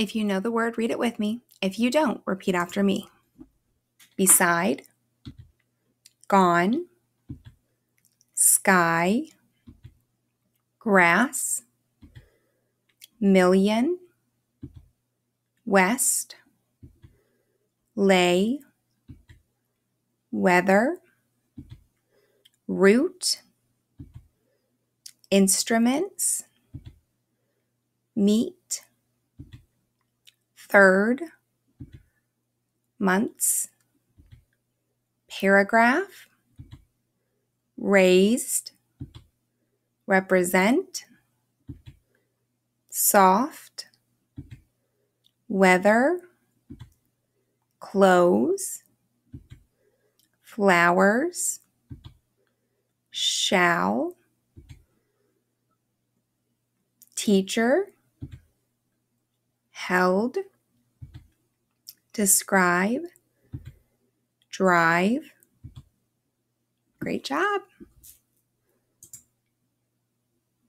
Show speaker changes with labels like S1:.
S1: If you know the word, read it with me. If you don't, repeat after me. Beside, gone, sky, grass, million, west, lay, weather, root, instruments, meet, third, months, paragraph, raised, represent, soft, weather, clothes, flowers, shall, teacher, held, describe, drive. Great job.